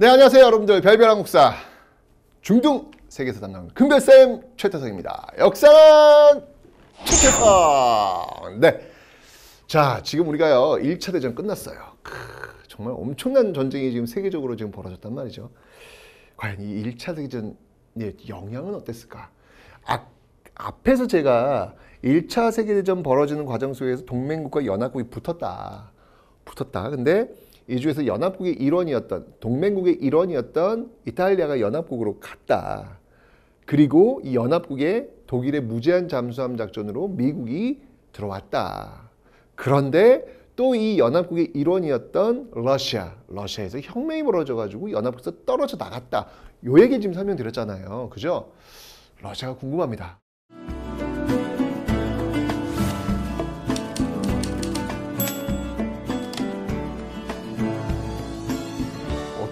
네 안녕하세요 여러분들 별별 한국사 중등 세계사 담당 금별쌤 최태성입니다 역사는 최태석 네. 자 지금 우리가요 1차 대전 끝났어요. 크, 정말 엄청난 전쟁이 지금 세계적으로 지금 벌어졌단 말이죠. 과연 이 1차 대전의 영향은 어땠을까? 아, 앞에서 제가 1차 세계대전 벌어지는 과정 속에서 동맹국과 연합국이 붙었다. 붙었다. 근데 이 중에서 연합국의 일원이었던 동맹국의 일원이었던 이탈리아가 연합국으로 갔다. 그리고 이 연합국에 독일의 무제한 잠수함 작전으로 미국이 들어왔다. 그런데 또 이 연합국의 일원이었던 러시아, 러시아에서 혁명이 벌어져 가지고 연합국에서 떨어져 나갔다. 요 얘기 지금 설명드렸잖아요. 그죠? 러시아가 궁금합니다.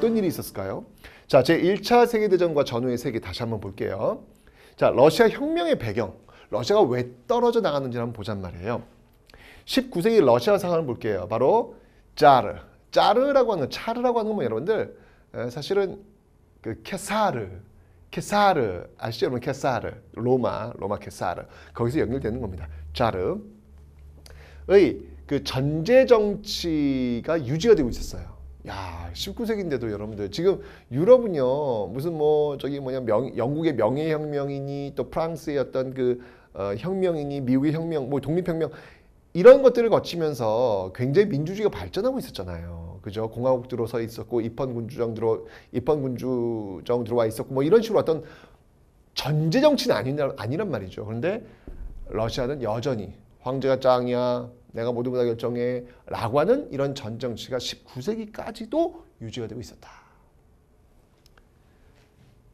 어떤 일이 있었을까요? 자, 제1차 세계대전과 전후의 세계 다시 한번 볼게요. 자, 러시아 혁명의 배경, 러시아가 왜 떨어져 나갔는지 한번 보잔 말이에요. 19세기 러시아 상황을 볼게요. 바로 짜르, 짜르라고 하는 차르라고 하는 건 뭐 여러분들 사실은 그 케사르, 케사르 아시죠? 여러분 케사르, 로마, 로마 케사르 거기서 연결되는 겁니다. 짜르의 그 전제 정치가 유지가 되고 있었어요. 야 19세기인데도 여러분들 지금 유럽은요 무슨 뭐 저기 뭐냐 명, 영국의 명예혁명이니 또 프랑스의 어떤 그 어, 혁명이니 미국의 혁명 뭐 독립혁명 이런 것들을 거치면서 굉장히 민주주의가 발전하고 있었잖아요. 그죠? 공화국 들어서 있었고 입헌 군주정 들어 입헌 군주정 들어와 있었고 뭐 이런 식으로 어떤 전제 정치는 아니란, 아니란 말이죠. 그런데 러시아는 여전히 황제가 짱이야, 내가 모두보다 결정해 라고 하는 이런 전정치가 19세기까지도 유지가 되고 있었다.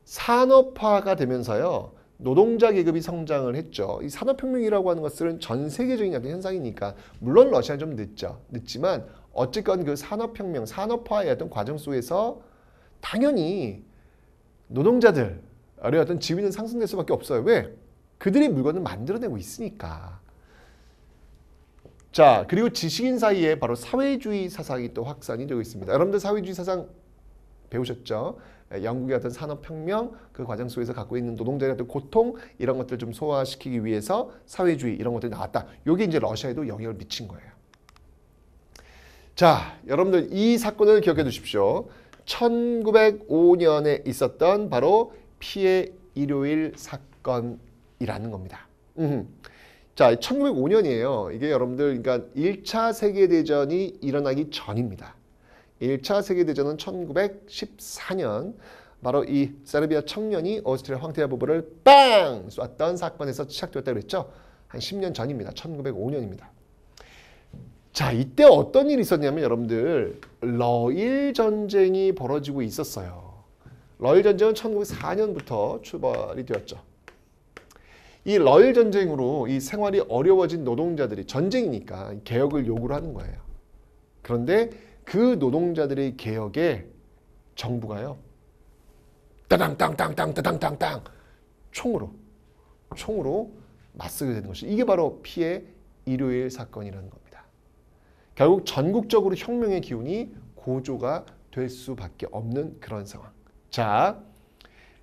산업화가 되면서요. 노동자 계급이 성장을 했죠. 이 산업혁명이라고 하는 것은 전 세계적인 현상이니까 물론 러시아는 좀 늦죠. 늦지만 어쨌건 그 산업혁명, 산업화의 어떤 과정 속에서 당연히 노동자들의 어떤 지위는 상승될 수밖에 없어요. 왜? 그들이 물건을 만들어내고 있으니까. 자, 그리고 지식인 사이에 바로 사회주의 사상이 또 확산이 되고 있습니다. 여러분들 사회주의 사상 배우셨죠? 예, 영국의 어떤 산업혁명 그 과정 속에서 갖고 있는 노동자의 어떤 고통 이런 것들 을좀 소화시키기 위해서 사회주의 이런 것들이 나왔다. 요게 이제 러시아에도 영향을 미친 거예요. 자, 여러분들 이 사건을 기억해 두십시오. 1905년에 있었던 바로 피해 일요일 사건이라는 겁니다. 음. 자, 1905년이에요. 이게 여러분들 그러니까 1차 세계 대전이 일어나기 전입니다. 1차 세계 대전은 1914년 바로 이 세르비아 청년이 오스트리아 황태자 부부를 빵 쐈던 사건에서 시작되었다 고 그랬죠. 한 10년 전입니다. 1905년입니다. 자, 이때 어떤 일이 있었냐면 여러분들 러일 전쟁이 벌어지고 있었어요. 러일 전쟁은 1904년부터 출발이 되었죠. 이 러일 전쟁으로 이 생활이 어려워진 노동자들이 전쟁이니까 개혁을 요구를 하는 거예요. 그런데 그 노동자들의 개혁에 정부가요. 따당땅땅땅 따당땅땅 총으로 총으로 맞서게 되는 것이 이게 바로 피해 일요일 사건이라는 겁니다. 결국 전국적으로 혁명의 기운이 고조가 될 수밖에 없는 그런 상황. 자,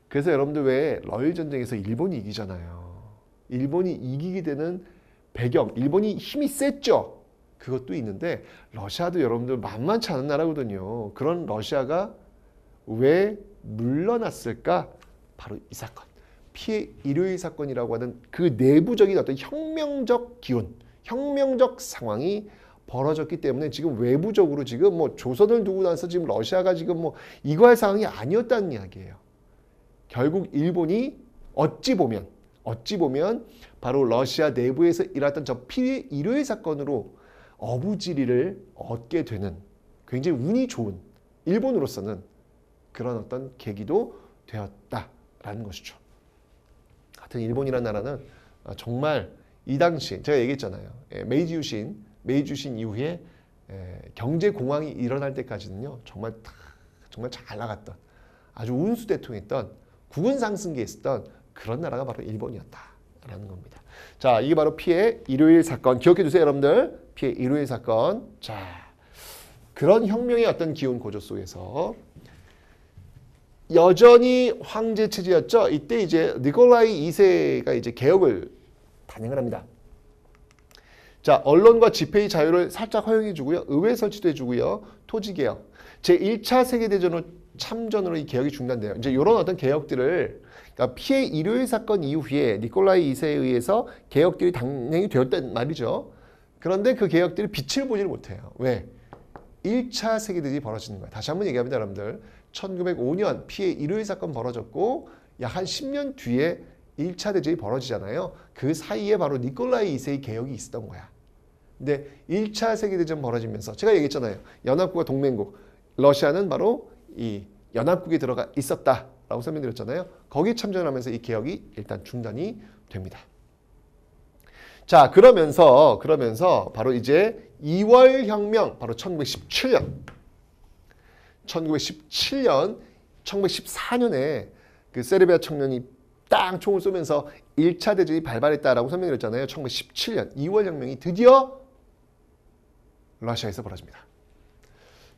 그래서 여러분들 왜 러일 전쟁에서 일본이 이기잖아요. 일본이 이기게 되는 배경, 일본이 힘이 셌죠. 그것도 있는데 러시아도 여러분들 만만치 않은 나라거든요. 그런 러시아가 왜 물러났을까? 바로 이 사건. 피해 일요일 사건이라고 하는 그 내부적인 어떤 혁명적 기운, 혁명적 상황이 벌어졌기 때문에 지금 외부적으로 지금 뭐 조선을 두고 나서 지금 러시아가 지금 뭐 이거할 상황이 아니었다는 이야기예요. 결국 일본이 어찌 보면 어찌 보면 바로 러시아 내부에서 일어던저 피해 일요일 사건으로 어부지리를 얻게 되는 굉장히 운이 좋은 일본으로서는 그런 어떤 계기도 되었다라는 것이죠. 하여튼 일본이라는 나라는 아, 정말 이 당시 제가 얘기했잖아요. 예, 메이지 유신, 메이지 유신 이후에 예, 경제 공황이 일어날 때까지는요. 정말 정말 잘 나갔던 아주 운수 대통했던 국은 상승기에 있었던 그런 나라가 바로 일본이었다라는 겁니다. 자, 이게 바로 피해 일요일 사건. 기억해 주세요, 여러분들. 피해 일요일 사건. 자, 그런 혁명의 어떤 기운 고조 속에서 여전히 황제 체제였죠. 이때 이제 니콜라이 2세가 이제 개혁을 단행을 합니다. 자, 언론과 집회의 자유를 살짝 허용해 주고요. 의회 설치도 해 주고요. 토지 개혁. 제1차 세계 대전으 참전으로 이 개혁이 중단돼요. 이제 이런 어떤 개혁들을 그러니까 피해 일요일 사건 이후에 니콜라이 2세에 의해서 개혁들이 당연히 되었단 말이죠. 그런데 그 개혁들이 빛을 보지를 못해요. 왜? 1차 세계대전이 벌어지는 거예요. 다시 한번 얘기합니다, 여러분들. 1905년 피해 일요일 사건 벌어졌고 약 한 10년 뒤에 1차 대전이 벌어지잖아요. 그 사이에 바로 니콜라이 2세의 개혁이 있었던 거야. 근데 1차 세계대전 벌어지면서 제가 얘기했잖아요. 연합국과 동맹국. 러시아는 바로 이 연합국에 들어가 있었다. 라고 설명드렸잖아요. 거기 참전하면서 이 개혁이 일단 중단이 됩니다. 자 그러면서 그러면서 바로 이제 2월 혁명 바로 1917년 1917년 1914년에 그 세르비아 청년이 땅 총을 쏘면서 1차 대전이 발발했다라고 설명드렸잖아요. 1917년 2월 혁명이 드디어 러시아에서 벌어집니다.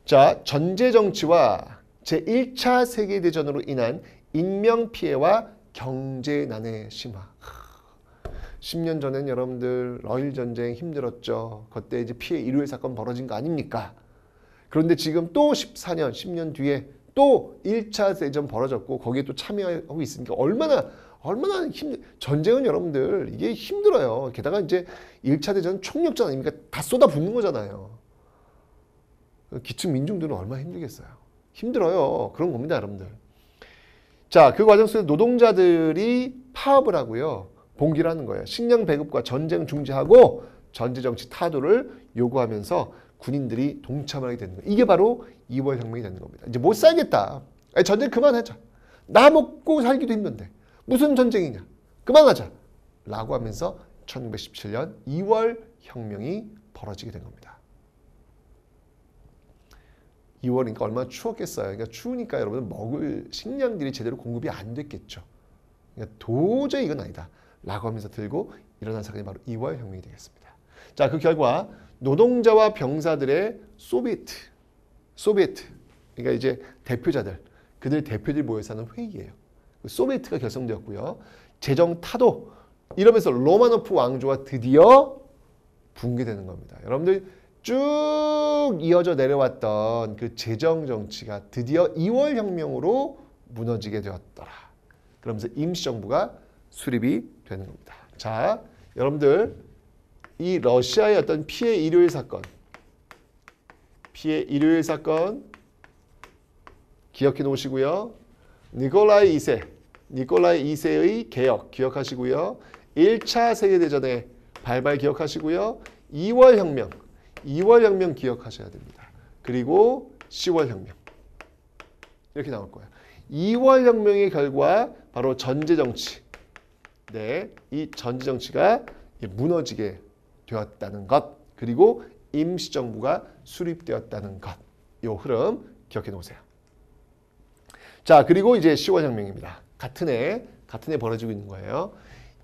자, 전제 정치와 제1차 세계대전으로 인한 인명피해와 경제난의 심화. 10년 전엔 여러분들 러일전쟁 힘들었죠. 그때 이제 피해 1회 사건 벌어진 거 아닙니까? 그런데 지금 또 14년, 10년 뒤에 또 1차 대전 벌어졌고 거기에 또 참여하고 있으니까 얼마나 얼마나 힘들 전쟁은 여러분들 이게 힘들어요. 게다가 이제 1차 대전 총력전 아닙니까? 다 쏟아붓는 거잖아요. 기층 민중들은 얼마나 힘들겠어요. 힘들어요. 그런 겁니다, 여러분들. 자, 그 과정 속에 노동자들이 파업을 하고요. 봉기라는 거예요. 식량 배급과 전쟁 중지하고 전제정치 타도를 요구하면서 군인들이 동참하게 되는 거예요. 이게 바로 2월 혁명이 되는 겁니다. 이제 못 살겠다. 전쟁 그만하자. 나 먹고 살기도 힘든데 무슨 전쟁이냐. 그만하자. 라고 하면서 1917년 2월 혁명이 벌어지게 된 겁니다. 2월이니까 얼마나 추웠겠어요. 그러니까 추우니까 여러분 먹을 식량들이 제대로 공급이 안 됐겠죠. 그러니까 도저히 이건 아니다. 라고 하면서 들고 일어난 사건이 바로 2월 혁명이 되겠습니다. 자, 그 결과 노동자와 병사들의 소비트소비트 그러니까 이제 대표자들, 그들 대표들이 모여서 하는 회의예요. 그소비트가 결성되었고요. 재정 타도 이러면서 로마노프 왕조가 드디어 붕괴되는 겁니다. 여러분들 쭉 이어져 내려왔던 그 재정 정치가 드디어 2월 혁명으로 무너지게 되었더라. 그러면서 임시정부가 수립이 되는 겁니다. 자, 여러분들 이 러시아의 어떤 피해 일요일 사건 피해 일요일 사건 기억해 놓으시고요. 니콜라이 2세, 니콜라이 2세의 개혁 기억하시고요. 1차 세계대전의 발발 기억하시고요. 2월 혁명 2월 혁명 기억하셔야 됩니다. 그리고 10월 혁명. 이렇게 나올 거예요. 2월 혁명의 결과 바로 전제정치. 네, 이 전제정치가 무너지게 되었다는 것. 그리고 임시정부가 수립되었다는 것. 이 흐름 기억해 놓으세요. 자, 그리고 이제 10월 혁명입니다. 같은 해, 같은 해 벌어지고 있는 거예요.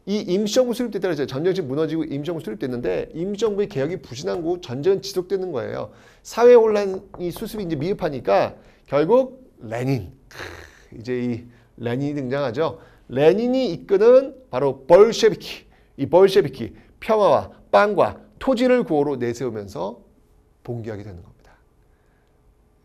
이 임시정부 수립 때 따라 전쟁이 무너지고 임시정부 수립됐는데 임시정부의 개혁이 부진한 고 전쟁은 지속되는 거예요. 사회 혼란이 수습이 이제 미흡하니까 결국 레닌 이제 이 레닌이 등장하죠. 레닌이 이끄는 바로 벌셰비키 이 벌셰비키 평화와 빵과 토지를 구호로 내세우면서 봉기하게 되는 겁니다.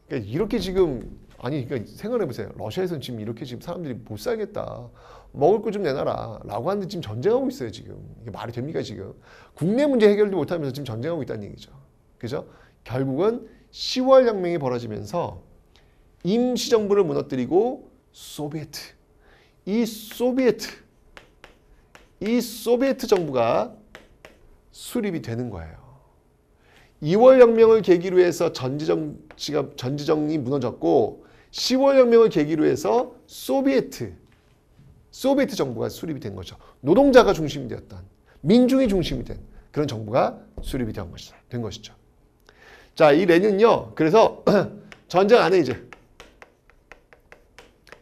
그러니까 이렇게 지금 아니 그러니까 생각해 보세요. 러시아에서는 지금 이렇게 지금 사람들이 못 살겠다. 먹을 거 좀 내놔라 라고 하는데 지금 전쟁하고 있어요 지금 이게 말이 됩니까 지금 국내 문제 해결도 못하면서 지금 전쟁하고 있다는 얘기죠 그죠 결국은 10월 혁명이 벌어지면서 임시정부를 무너뜨리고 소비에트 이 소비에트 이 소비에트 정부가 수립이 되는 거예요 2월 혁명을 계기로 해서 전지정, 전지정이 무너졌고 10월 혁명을 계기로 해서 소비에트 소비에트 정부가 수립이 된 거죠. 노동자가 중심이 되었던 민중이 중심이 된 그런 정부가 수립이 된 것이죠. 된 것이죠. 자, 이 레닌요. 그래서 전쟁 안에 이제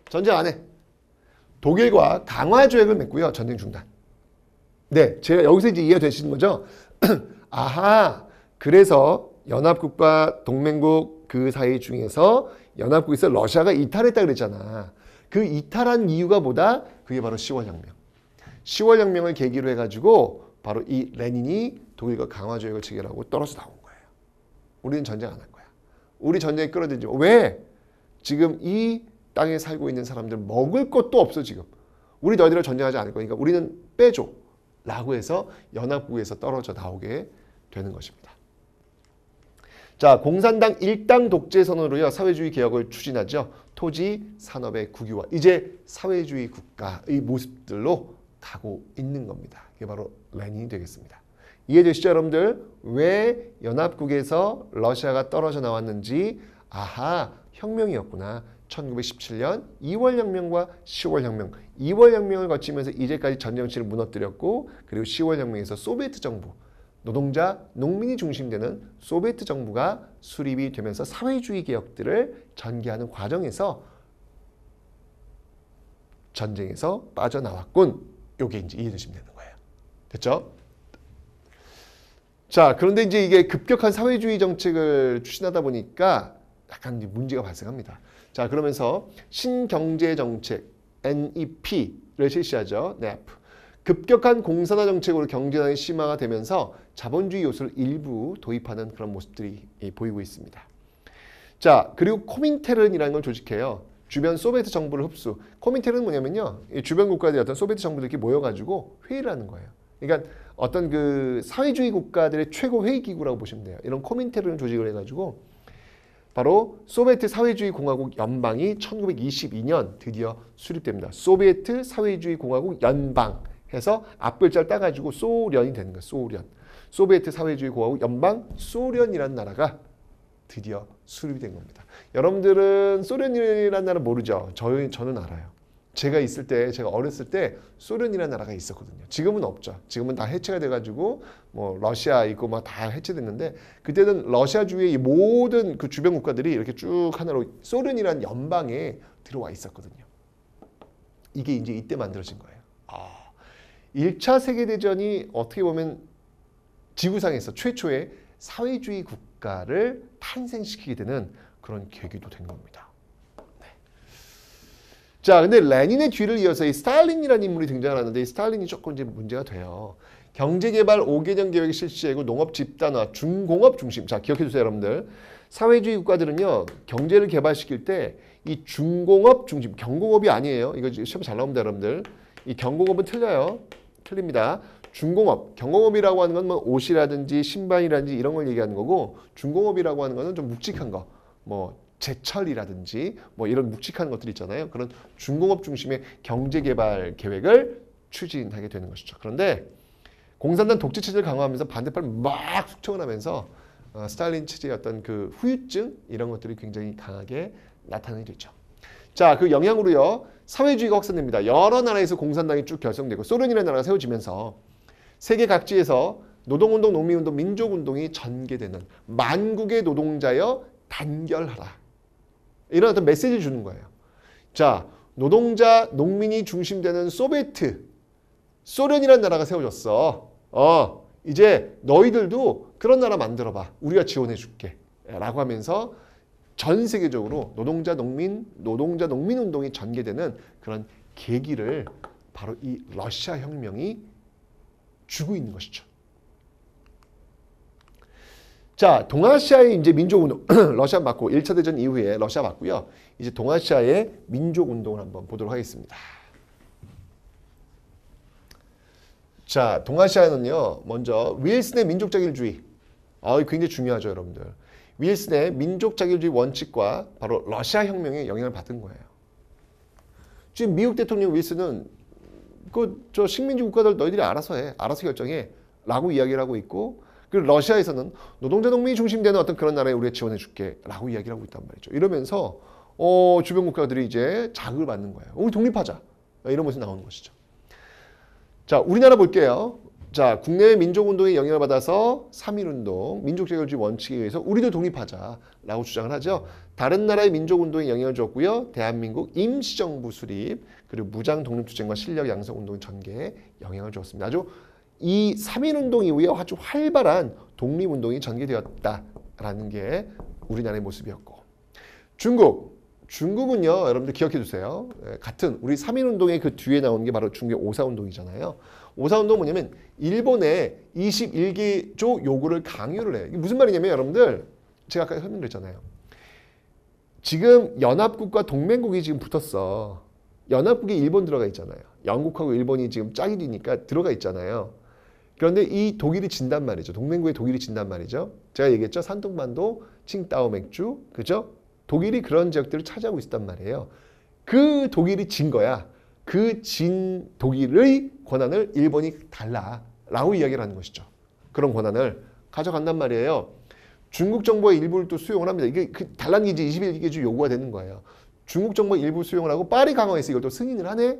전쟁 안에 독일과 강화 조약을 맺고요. 전쟁 중단. 네, 제가 여기서 이제 이해가 되시는 거죠. 아하, 그래서 연합국과 동맹국 그 사이 중에서 연합국에서 러시아가 이탈했다 그랬잖아. 그 이탈한 이유가 뭐다? 그게 바로 10월 혁명. 10월 혁명을 계기로 해가지고 바로 이 레닌이 독일과 그 강화 조약을 체결하고 떨어져 나온 거예요. 우리는 전쟁 안할 거야. 우리 전쟁에 끌어들지 왜? 지금 이 땅에 살고 있는 사람들 먹을 것도 없어 지금. 우리 너희들을 전쟁하지 않을 거니까 우리는 빼줘. 라고 해서 연합국에서 떨어져 나오게 되는 것입니다. 자, 공산당 일당 독재 선언으로요. 사회주의 개혁을 추진하죠. 토지 산업의 국유화 이제 사회주의 국가의 모습들로 가고 있는 겁니다. 이게 바로 레닌이 되겠습니다. 이해되시죠 여러분들? 왜 연합국에서 러시아가 떨어져 나왔는지 아하 혁명이었구나. 1917년 2월 혁명과 10월 혁명 2월 혁명을 거치면서 이제까지 전 정치를 무너뜨렸고 그리고 10월 혁명에서 소비에트 정부 노동자, 농민이 중심되는 소비에트 정부가 수립이 되면서 사회주의 개혁들을 전개하는 과정에서 전쟁에서 빠져나왔군. 요게 이제 이해되시면 되는 거예요. 됐죠? 자, 그런데 이제 이게 급격한 사회주의 정책을 추진하다 보니까 약간 문제가 발생합니다. 자, 그러면서 신경제 정책 NEP를 실시하죠. NEP. 급격한 공산화 정책으로 경제난이 심화가 되면서 자본주의 요소를 일부 도입하는 그런 모습들이 보이고 있습니다. 자, 그리고 코민테른이라는 걸 조직해요. 주변 소비에트 정부를 흡수. 코민테른은 뭐냐면요. 이 주변 국가들이 어떤 소비에트 정부들끼리 모여가지고 회의를 하는 거예요. 그러니까 어떤 그 사회주의 국가들의 최고 회의 기구라고 보시면 돼요. 이런 코민테른 조직을 해가지고 바로 소비에트 사회주의 공화국 연방이 1922년 드디어 수립됩니다. 소비에트 사회주의 공화국 연방 해서 앞글자를 따가지고 소련이 되는 거예요. 소련. 소비에트 사회주의 공화국 연방 소련이라는 나라가 드디어 수립이 된 겁니다. 여러분들은 소련이라는 나라 모르죠? 저, 저는 알아요. 제가 있을 때, 제가 어렸을 때 소련이라는 나라가 있었거든요. 지금은 없죠. 지금은 다 해체가 돼가지고 뭐 러시아 있고 막다 해체됐는데 그때는 러시아 주의 모든 그 주변 국가들이 이렇게 쭉 하나로 소련이라는 연방에 들어와 있었거든요. 이게 이제 이때 만들어진 거예요. 아, 1차 세계대전이 어떻게 보면 지구상에서 최초의 사회주의 국가 작가를 탄생시키게 되는 그런 계기도 된 겁니다. 네. 자, 근데 레닌의 뒤를 이어서 이 스탈린이라는 인물이 등장하는데 이 스탈린이 조금 이제 문제가 돼요. 경제개발 5개년 계획 실시하고 농업 집단화, 중공업 중심. 자, 기억해 주세요, 여러분들. 사회주의 국가들은요, 경제를 개발시킬 때 이 중공업 중심, 경공업이 아니에요. 이거 시험 잘 나옵니다, 여러분들. 이 경공업은 틀려요. 틀립니다. 중공업, 경공업이라고 하는 건 뭐 옷이라든지 신발이라든지 이런 걸 얘기하는 거고 중공업이라고 하는 거는 좀 묵직한 거, 뭐 제철이라든지 뭐 이런 묵직한 것들 있잖아요. 그런 중공업 중심의 경제개발 계획을 추진하게 되는 것이죠. 그런데 공산당 독재 체제를 강화하면서 반대파를 막 숙청을 하면서 어, 스탈린 체제의 어떤 그 후유증 이런 것들이 굉장히 강하게 나타나게 되죠. 자, 그 영향으로요. 사회주의가 확산됩니다. 여러 나라에서 공산당이 쭉 결성되고 소련이라는 나라가 세워지면서 세계 각지에서 노동운동, 농민운동, 민족운동이 전개되는 만국의 노동자여 단결하라. 이런 어떤 메시지를 주는 거예요. 자, 노동자, 농민이 중심되는 소베트, 소련이라는 나라가 세워졌어. 어, 이제 너희들도 그런 나라 만들어봐. 우리가 지원해줄게. 라고 하면서 전 세계적으로 노동자, 농민, 노동자, 농민 운동이 전개되는 그런 계기를 바로 이 러시아 혁명이 주고 있는 것이죠. 자, 동아시아의 이제 민족운동, 러시아 맞고 1차 대전 이후에 러시아 맞고요. 이제 동아시아의 민족운동을 한번 보도록 하겠습니다. 자, 동아시아는요. 먼저 윌슨의 민족자결주의. 아, 굉장히 중요하죠, 여러분들. 윌슨의 민족자결주의 원칙과 바로 러시아 혁명의 영향을 받은 거예요. 지금 미국 대통령 윌슨은 그저 식민지 국가들 너희들이 알아서 해. 알아서 결정해. 라고 이야기를 하고 있고 그리고 러시아에서는 노동자 농민이 중심되는 어떤 그런 나라에 우리가 지원해 줄게 라고 이야기를 하고 있단 말이죠. 이러면서 어, 주변 국가들이 이제 자극을 받는 거예요. 우리 독립하자. 이런 모습이 나오는 것이죠. 자, 우리나라 볼게요. 자, 국내 민족운동에 영향을 받아서 3.1운동, 민족자결주의 원칙에 의해서 우리도 독립하자라고 주장을 하죠. 다른 나라의 민족운동에 영향을 줬고요. 대한민국 임시정부 수립, 그리고 무장 독립투쟁과 실력 양성 운동 전개에 영향을 주었습니다. 아주 이 3.1운동 이후에 아주 활발한 독립운동이 전개되었다라는 게 우리나라의 모습이었고 중국, 중국은요. 여러분들 기억해 두세요. 예, 같은 우리 3.1운동의 그 뒤에 나온 게 바로 중국의 5.4운동이잖아요. 오사운동 뭐냐면 일본에 21기조 요구를 강요를 해요. 이게 무슨 말이냐면 여러분들 제가 아까 설명드렸잖아요. 지금 연합국과 동맹국이 지금 붙었어. 연합국에 일본 들어가 있잖아요. 영국하고 일본이 지금 짝이니까 들어가 있잖아요. 그런데 이 독일이 진단 말이죠. 동맹국의 독일이 진단 말이죠. 제가 얘기했죠. 산둥반도, 칭따오 맥주, 그죠? 독일이 그런 지역들을 차지하고 있었단 말이에요. 그 독일이 진 거야. 그 진 독일의 권한을 일본이 달라라고 이야기를 하는 것이죠. 그런 권한을 가져간단 말이에요. 중국 정부의 일부를 또 수용을 합니다. 이게 그 달란 기지 21세기 주 요구가 되는 거예요. 중국 정부 의 일부 수용을 하고 파리 강화에서 이걸 또 승인을 하네?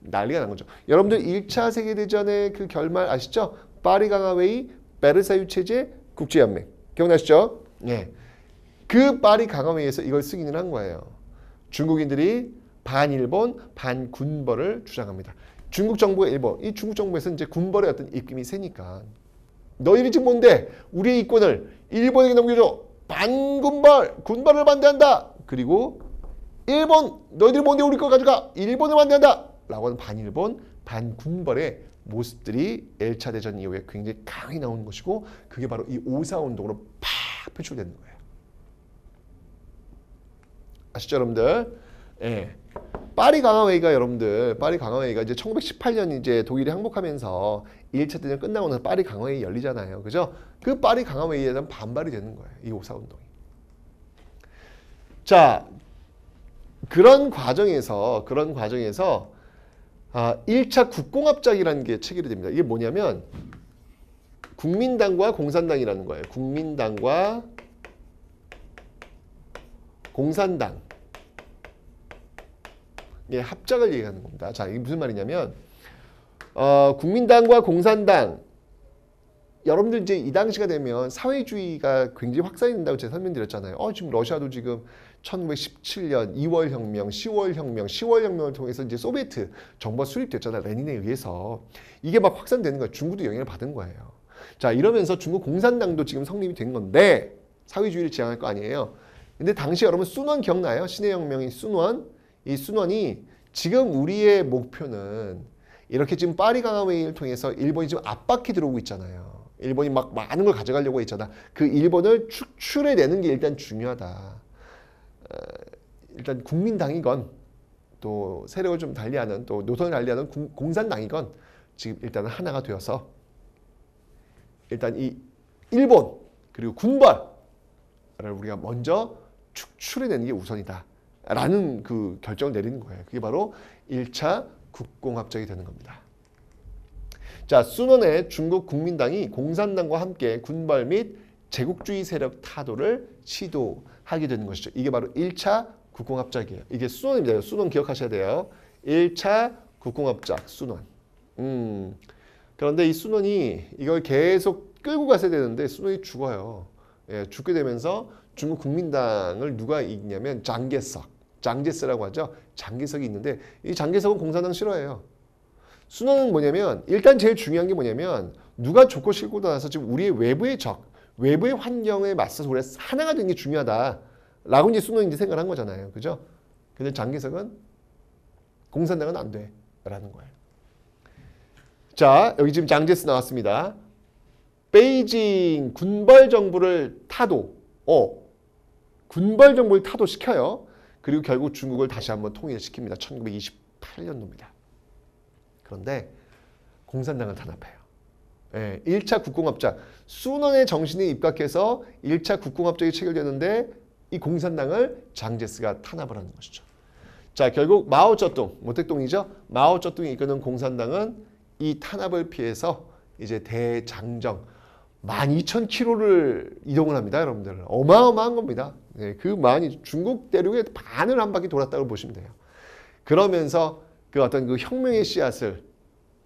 난리가 난 거죠. 여러분들 1차 세계대전의 그 결말 아시죠? 파리 강화회의 베르사유 체제 국제연맹. 기억나시죠? 예. 그 파리 강화회의에서 이걸 승인을 한 거예요. 중국인들이 반일본, 반군벌을 주장합니다. 중국 정부가 일본, 이 중국 정부에서 이제 군벌의 어떤 입김이 세니까 너희들이 지금 뭔데 우리의 이권을 일본에게 넘겨줘 반군벌, 군벌을 반대한다. 그리고 일본, 너희들이 뭔데 우리 거 가져가 일본을 반대한다. 라고 하는 반일본, 반군벌의 모습들이 엘차 대전 이후에 굉장히 강하게 나오는 것이고 그게 바로 이 오사운동으로 팍 표출되는 거예요. 아시죠 여러분들? 예. 파리 강화회의가 여러분들 파리 강화회의가 이제 1918년 이제 독일이 항복하면서 1차 대전 끝나고 나서 파리 강화회의 열리잖아요. 그죠? 그 파리 강화회의에 대한 반발이 되는 거예요. 이 오사 운동이. 자, 그런 과정에서 그런 과정에서 아, 1차 국공합작이라는 게 체결이 됩니다. 이게 뭐냐면 국민당과 공산당이라는 거예요. 국민당과 공산당 예, 합작을 얘기하는 겁니다. 자, 이게 무슨 말이냐면 어, 국민당과 공산당 여러분들 이제 이 당시가 되면 사회주의가 굉장히 확산이 된다고 제가 설명드렸잖아요. 어, 지금 러시아도 지금 1917년 2월 혁명, 10월 혁명, 10월 혁명을 통해서 이제 소비에트 정부가 수립됐잖아요. 레닌에 의해서. 이게 막 확산되는 거예요. 중국도 영향을 받은 거예요. 자, 이러면서 중국 공산당도 지금 성립이 된 건데 사회주의를 지향할 거 아니에요. 근데 당시 여러분 순원 기억나요? 신해혁명인 순원 이 순원이 지금 우리의 목표는 이렇게 지금 파리 강화회의를 통해서 일본이 지금 압박이 들어오고 있잖아요. 일본이 막 많은 걸 가져가려고 했잖아. 그 일본을 축출해내는 게 일단 중요하다. 어, 일단 국민당이건 또 세력을 좀 달리하는 또 노선을 달리하는 공, 공산당이건 지금 일단 하나가 되어서 일단 이 일본 그리고 군벌을 우리가 먼저 축출해내는 게 우선이다. 라는 그 결정을 내리는 거예요. 그게 바로 1차 국공합작이 되는 겁니다. 자, 순원에 중국 국민당이 공산당과 함께 군발 및 제국주의 세력 타도를 시도하게 되는 것이죠. 이게 바로 1차 국공합작이에요. 이게 순원입니다순원 기억하셔야 돼요. 1차 국공합작 순원 음. 그런데 이순원이 이걸 계속 끌고 가셔야 되는데 순원이 죽어요. 예, 죽게 되면서 중국 국민당을 누가 이기냐면 장개석. 장제스라고 하죠. 장기석이 있는데 이 장기석은 공산당 싫어해요. 순환은 뭐냐면 일단 제일 중요한 게 뭐냐면 누가 좋고 싫고도 나서 지금 우리의 외부의 적, 외부의 환경에 맞서서 우리가 하나가 되는 게 중요하다라고 이제 순환이 이제 생각을 한 거잖아요. 그죠? 근데 장기석은 공산당은 안 돼라는 거예요. 자, 여기 지금 장제스 나왔습니다. 베이징 군벌 정부를 타도, 어, 군벌 정부를 타도시켜요. 그리고 결국 중국을 다시 한번 통일시킵니다. 1928년도입니다. 그런데 공산당을 탄압해요. 예, 1차 국공합작, 순원의 정신에 입각해서 1차 국공합작이 체결되는데 이 공산당을 장제스가 탄압을 하는 것이죠. 자, 결국 마오쩌둥, 모택동이죠. 마오쩌둥이 이끄는 공산당은 이 탄압을 피해서 이제 대장정, 12,000km를 이동을 합니다. 여러분들 어마어마한 겁니다. 네, 그 많이 중국 대륙의 반을 한 바퀴 돌았다고 보시면 돼요. 그러면서 그 어떤 그 혁명의 씨앗을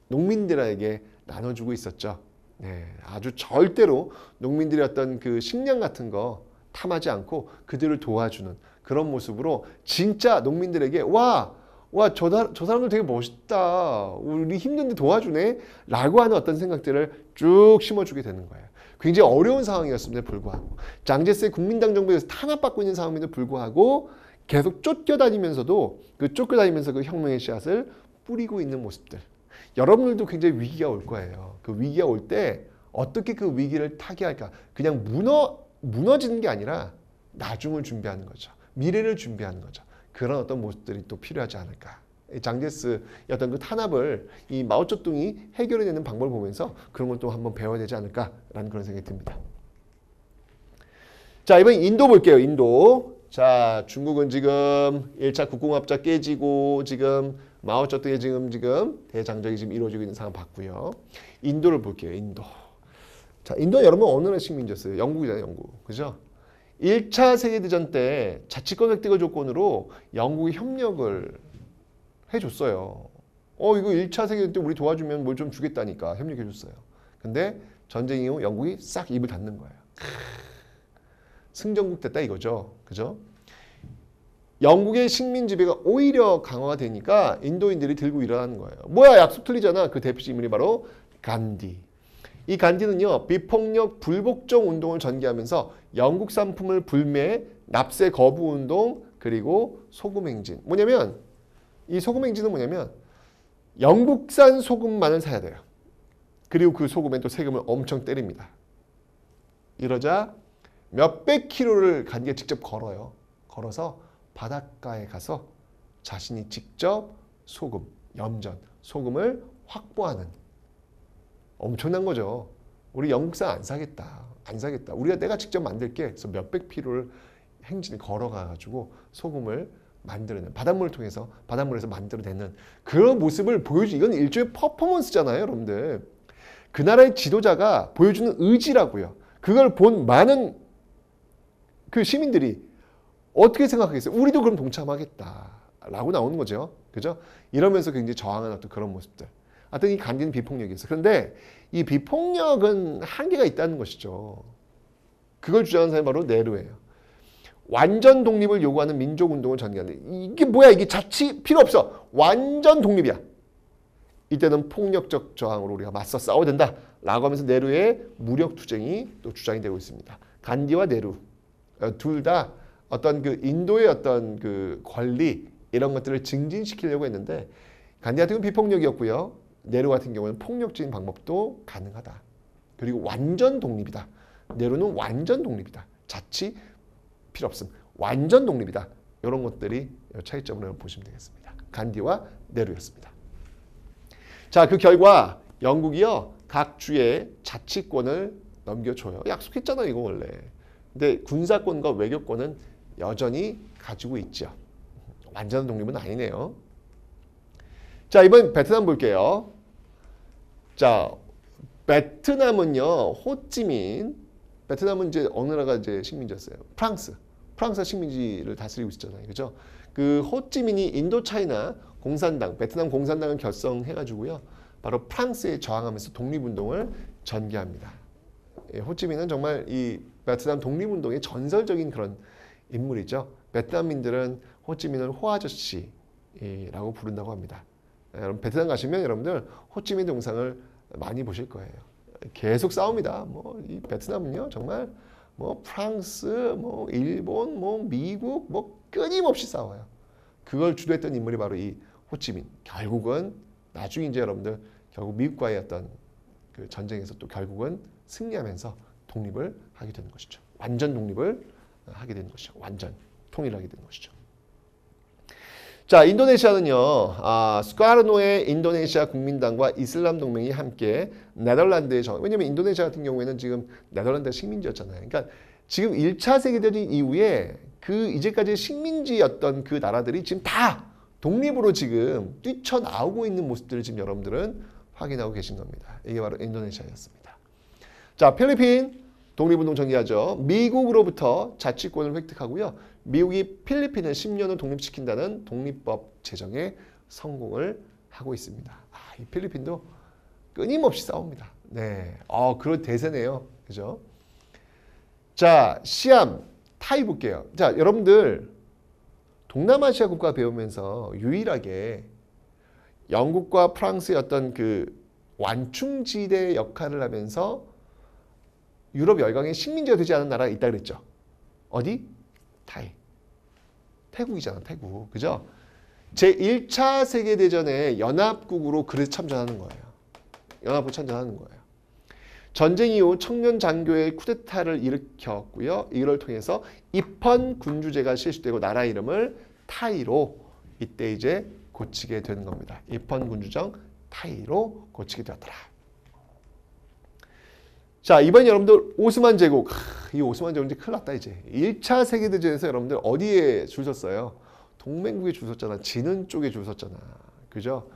농민들에게 나눠주고 있었죠. 네, 아주 절대로 농민들이 어떤 그 식량 같은 거 탐하지 않고 그들을 도와주는 그런 모습으로 진짜 농민들에게 와! 와, 저, 저 사람들 되게 멋있다. 우리 힘든데 도와주네. 라고 하는 어떤 생각들을 쭉 심어주게 되는 거예요. 굉장히 어려운 상황이었음에도 불구하고 장제스의 국민당 정부에서 탄압받고 있는 상황에도 불구하고 계속 쫓겨다니면서도 그 쫓겨다니면서 그 혁명의 씨앗을 뿌리고 있는 모습들 여러분들도 굉장히 위기가 올 거예요. 그 위기가 올 때 어떻게 그 위기를 타개할까? 그냥 무너 무너지는 게 아니라 나중을 준비하는 거죠. 미래를 준비하는 거죠. 그런 어떤 모습들이 또 필요하지 않을까? 장제스의 어떤 그 탄압을 이 마오쩌둥이 해결해내는 방법을 보면서 그런 걸 또 한번 배워야 되지 않을까라는 그런 생각이 듭니다. 자, 이번 인도 볼게요. 인도. 자, 중국은 지금 1차 국공합작 깨지고 지금 마오쩌둥의 지금 지금 대장정이 지금 이루어지고 있는 상황 봤고요. 인도를 볼게요. 인도. 자, 인도 여러분 어느 나라 식민지였어요? 영국이잖아요, 영국. 그죠? 1차 세계대전 때 자치권 획득을 조건으로 영국이 협력을 해줬어요. 어 이거 1차 세계대전 때 우리 도와주면 뭘 좀 주겠다니까 협력해줬어요. 근데 전쟁 이후 영국이 싹 입을 닫는 거예요. 승전국 됐다 이거죠. 그죠? 영국의 식민 지배가 오히려 강화가 되니까 인도인들이 들고 일어나는 거예요. 뭐야 약속 틀리잖아. 그 대표적 인물이 바로 간디. 이 간디는요. 비폭력 불복종 운동을 전개하면서 영국 상품을 불매, 납세 거부 운동, 그리고 소금 행진. 뭐냐면 이 소금 행진은 뭐냐면 영국산 소금만을 사야 돼요. 그리고 그 소금에 또 세금을 엄청 때립니다. 이러자 몇백 킬로를 간 게 직접 걸어요. 걸어서 바닷가에 가서 자신이 직접 소금, 염전, 소금을 확보하는 엄청난 거죠. 우리 영국산 안 사겠다. 안 사겠다. 우리가 내가 직접 만들게. 그래서 몇백 킬로를 행진을 걸어가가지고 소금을 만들어내 바닷물을 통해서 바닷물에서 만들어내는 그런 모습을 보여주 이건 일종의 퍼포먼스잖아요 여러분들 그 나라의 지도자가 보여주는 의지라고요 그걸 본 많은 그 시민들이 어떻게 생각하겠어요 우리도 그럼 동참하겠다 라고 나오는 거죠 그죠 이러면서 굉장히 저항하는 어떤 그런 모습들 하여튼 이 강기는 비폭력이었어요 그런데 이 비폭력은 한계가 있다는 것이죠 그걸 주장하는 사람이 바로 네루예요 완전 독립을 요구하는 민족운동을 전개하는 이게 뭐야 이게 자치 필요 없어. 완전 독립이야. 이때는 폭력적 저항으로 우리가 맞서 싸워야 된다. 라고 하면서 네루의 무력투쟁이 또 주장이 되고 있습니다. 간디와 네루 어, 둘다 어떤 그 인도의 어떤 그 권리 이런 것들을 증진시키려고 했는데 간디 같은 경우는 비폭력이었고요. 네루 같은 경우는 폭력적인 방법도 가능하다. 그리고 완전 독립이다. 네루는 완전 독립이다. 자치 필요 없음. 완전 독립이다. 이런 것들이 차이점으로 보시면 되겠습니다. 간디와 네루였습니다. 자, 그 결과 영국이요. 각주의 자치권을 넘겨줘요. 약속했잖아요, 이거 원래. 근데 군사권과 외교권은 여전히 가지고 있죠. 완전한 독립은 아니네요. 자, 이번 베트남 볼게요. 자, 베트남은요, 호찌민. 베트남은 이제 어느 나라가 이제 식민지였어요. 프랑스. 프랑스 식민지를 다스리고 있었잖아요. 그죠? 그 호찌민이 인도차이나 공산당, 베트남 공산당을 결성해가지고요. 바로 프랑스에 저항하면서 독립운동을 전개합니다. 예, 호찌민은 정말 이 베트남 독립운동의 전설적인 그런 인물이죠. 베트남인들은 호찌민을 호아저씨라고 부른다고 합니다. 예, 여러분 베트남 가시면 여러분들 호찌민 동상을 많이 보실 거예요. 계속 싸웁니다. 뭐 이 베트남은요 정말 뭐 프랑스, 뭐 일본, 뭐 미국, 뭐 끊임없이 싸워요. 그걸 주도했던 인물이 바로 이 호치민. 결국은 나중에 이제 여러분들 결국 미국과의 어떤 그 전쟁에서 또 결국은 승리하면서 독립을 하게 되는 것이죠. 완전 독립을 하게 되는 것이죠. 완전 통일하게 되는 것이죠. 자, 인도네시아는요. 아, 스카르노의 인도네시아 국민당과 이슬람 동맹이 함께 네덜란드의 정 왜냐면 인도네시아 같은 경우에는 지금 네덜란드 식민지였잖아요. 그러니까 지금 1차 세계대전 이후에 그 이제까지 식민지였던 그 나라들이 지금 다 독립으로 지금 뛰쳐나오고 있는 모습들을 지금 여러분들은 확인하고 계신 겁니다. 이게 바로 인도네시아였습니다. 자, 필리핀 독립운동 전개하죠. 미국으로부터 자치권을 획득하고요. 미국이 필리핀을 10년을 독립시킨다는 독립법 제정에 성공을 하고 있습니다. 아, 이 필리핀도 끊임없이 싸웁니다. 네. 어, 그런 대세네요. 그죠? 자, 시암, 타이 볼게요. 자, 여러분들 동남아시아 국가 배우면서 유일하게 영국과 프랑스의 어떤 그 완충지대 역할을 하면서 유럽 열강의 식민지가 되지 않은 나라가 있다 그랬죠. 어디? 타이. 태국이잖아, 태국. 그죠? 제1차 세계대전에 연합국으로 그릇 참전하는 거예요. 연합국 참전하는 거예요. 전쟁 이후 청년 장교의 쿠데타를 일으켰고요. 이걸 통해서 입헌 군주제가 실시되고 나라 이름을 타이로 이때 이제 고치게 되는 겁니다. 입헌 군주정 타이로 고치게 되었더라. 자, 이번에 여러분들 오스만 제국. 이 오스만 제국 이제 큰일 났다 이제. 1차 세계대전에서 여러분들 어디에 줄 섰어요? 동맹국에 줄 섰잖아. 지는 쪽에 줄 섰잖아. 그죠?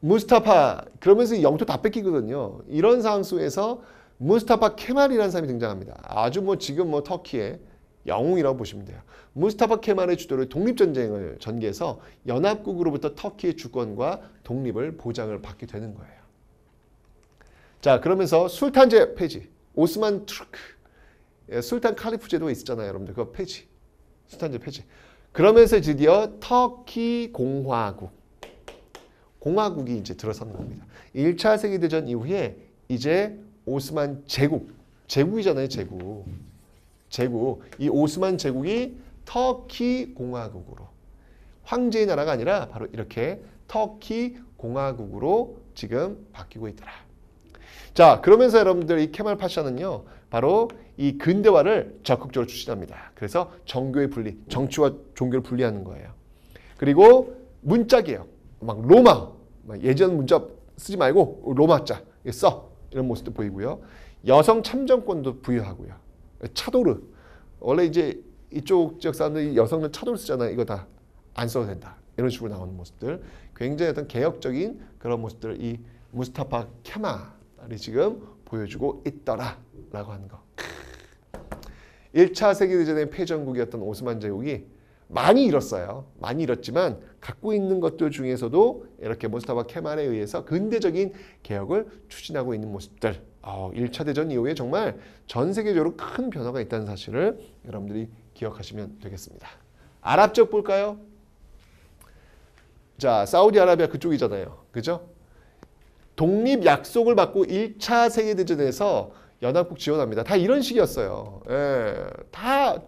무스타파 그러면서 영토 다 뺏기거든요. 이런 상황 속에서 무스타파 케말이라는 사람이 등장합니다. 아주 뭐 지금 뭐 터키의 영웅이라고 보시면 돼요. 무스타파 케말의 주도를 독립전쟁을 전개해서 연합국으로부터 터키의 주권과 독립을 보장을 받게 되는 거예요. 자 그러면서 술탄제 폐지 오스만 투르크 예, 술탄 칼리프 제도 있었잖아요 여러분들 그거 폐지 술탄제 폐지 그러면서 드디어 터키 공화국 공화국이 이제 들어선 겁니다 1차 세계대전 이후에 이제 오스만 제국 제국이잖아요 제국 제국 이 오스만 제국이 터키 공화국으로 황제의 나라가 아니라 바로 이렇게 터키 공화국으로 지금 바뀌고 있더라 자, 그러면서 여러분들 이 케말 파샤는요. 바로 이 근대화를 적극적으로 추진합니다. 그래서 정교의 분리, 정치와 종교를 분리하는 거예요. 그리고 문짝이에요. 막 로마, 막 예전 문자 쓰지 말고 로마자 써. 이런 모습도 보이고요. 여성 참정권도 부여하고요. 차도르. 원래 이제 이쪽 지역 사람들이 여성은 차도르 쓰잖아요. 이거 다 안 써도 된다. 이런 식으로 나오는 모습들. 굉장히 어떤 개혁적인 그런 모습들. 이 무스타파 케마 딸이 지금 보여주고 있더라 라고 하는 거. 1차 세계대전의 패전국이었던 오스만 제국이 많이 잃었어요. 많이 잃었지만 갖고 있는 것들 중에서도 이렇게 몬스타바 케말에 의해서 근대적인 개혁을 추진하고 있는 모습들. 어, 1차 대전 이후에 정말 전 세계적으로 큰 변화가 있다는 사실을 여러분들이 기억하시면 되겠습니다. 아랍 쪽 볼까요? 자, 사우디아라비아 그쪽이잖아요. 그죠? 독립 약속을 받고 1차 세계대전에서 연합국 지원합니다. 다 이런 식이었어요. 예, 다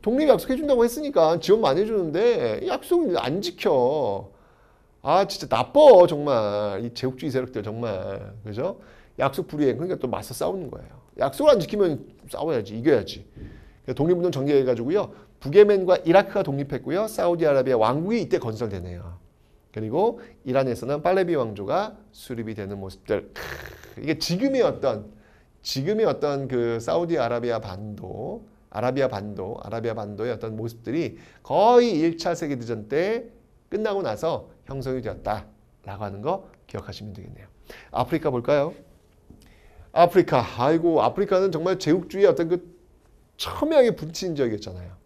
독립 약속해준다고 했으니까 지원 많이 해주는데 약속을 안 지켜. 아 진짜 나빠 정말 이 제국주의 세력들 정말 그죠? 약속 불이행 그러니까 또 맞서 싸우는 거예요. 약속을 안 지키면 싸워야지 이겨야지. 그러니까 독립운동 전개해가지고요. 북예멘과 이라크가 독립했고요. 사우디아라비아 왕국이 이때 건설되네요. 그리고 이란에서는 빨레비 왕조가 수립이 되는 모습들. 이게 지금의 어떤 지금의 어떤 그 사우디 아라비아 반도, 아라비아 반도, 아라비아 반도의 어떤 모습들이 거의 1차 세계대전 때 끝나고 나서 형성이 되었다라고 하는 거 기억하시면 되겠네요. 아프리카 볼까요? 아프리카. 아이고, 아프리카는 정말 제국주의 어떤 그 첨예하게 부딪힌 지역이었잖아요.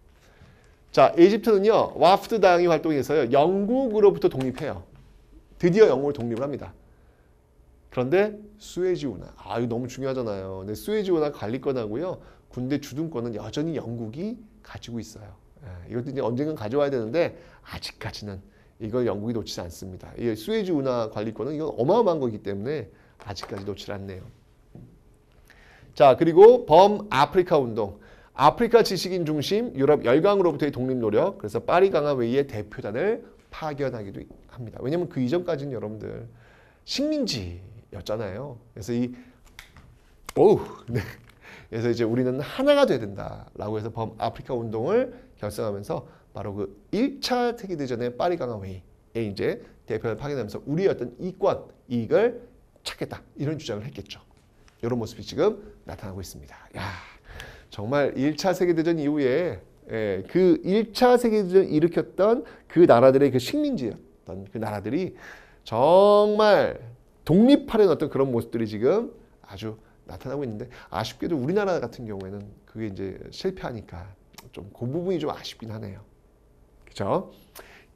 자, 이집트는요. 와프드 당이 활동해서요. 영국으로부터 독립해요. 드디어 영국을 독립을 합니다. 그런데 수에즈 운하. 아, 이거 너무 중요하잖아요. 근데 수에즈 운하 관리권하고요. 군대 주둔권은 여전히 영국이 가지고 있어요. 예, 이것도 이제 언젠간 가져와야 되는데 아직까지는 이걸 영국이 놓치지 않습니다. 이 수에즈 운하 관리권은 이건 어마어마한 거기 때문에 아직까지 놓치지 않네요. 자, 그리고 범 아프리카 운동. 아프리카 지식인 중심 유럽 열강으로부터의 독립 노력 그래서 파리 강화 회의의 대표단을 파견하기도 합니다. 왜냐면그 이전까지는 여러분들 식민지였잖아요. 그래서 이오 네. 그래서 이제 우리는 하나가 돼야 된다라고 해서 범아프리카 운동을 결성하면서 바로 그 1차 특위대전의 파리 강화 회의에 이제 대표를 파견하면서 우리의 어떤 이권 이익을 찾겠다 이런 주장을 했겠죠. 이런 모습이 지금 나타나고 있습니다. 야. 정말 1차 세계대전 이후에 예, 그 1차 세계대전 일으켰던 그 나라들의 그 식민지였던 그 나라들이 정말 독립하려는 어떤 그런 모습들이 지금 아주 나타나고 있는데 아쉽게도 우리나라 같은 경우에는 그게 이제 실패하니까 좀 그 부분이 좀 아쉽긴 하네요. 그죠?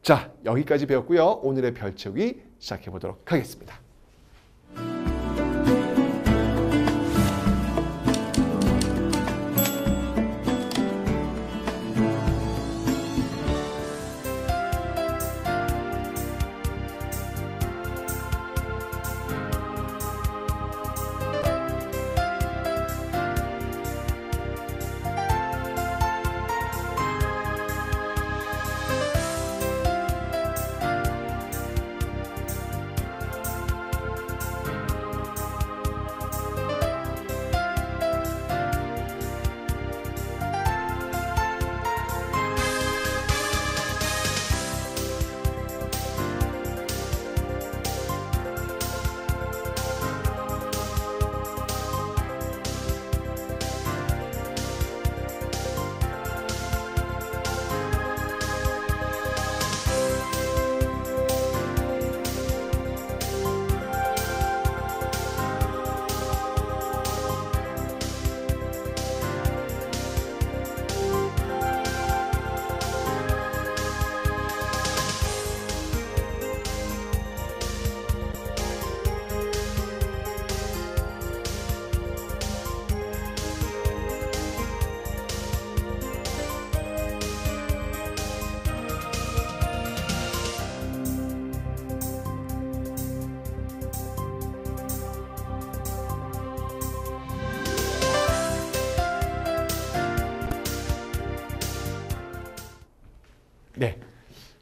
자 여기까지 배웠고요. 오늘의 별채우기 시작해 보도록 하겠습니다.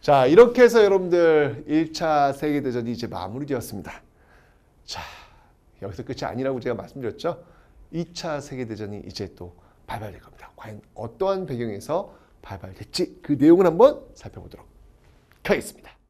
자 이렇게 해서 여러분들 1차 세계대전이 이제 마무리되었습니다. 자 여기서 끝이 아니라고 제가 말씀드렸죠. 2차 세계대전이 이제 또 발발될 겁니다. 과연 어떠한 배경에서 발발될지 그 내용을 한번 살펴보도록 하겠습니다.